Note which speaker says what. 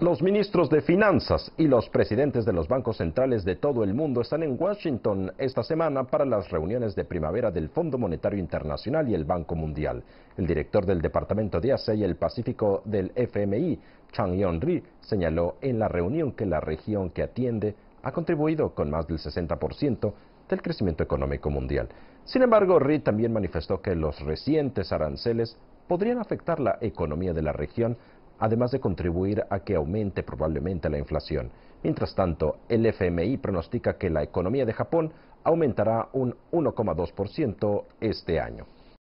Speaker 1: Los ministros de Finanzas y los presidentes de los bancos centrales de todo el mundo están en Washington esta semana para las reuniones de primavera del Fondo Monetario Internacional y el Banco Mundial. El director del Departamento de Asia y el Pacífico del FMI, Chang yong ri señaló en la reunión que la región que atiende ha contribuido con más del 60% del crecimiento económico mundial. Sin embargo, Ri también manifestó que los recientes aranceles podrían afectar la economía de la región además de contribuir a que aumente probablemente la inflación. Mientras tanto, el FMI pronostica que la economía de Japón aumentará un 1,2% este año.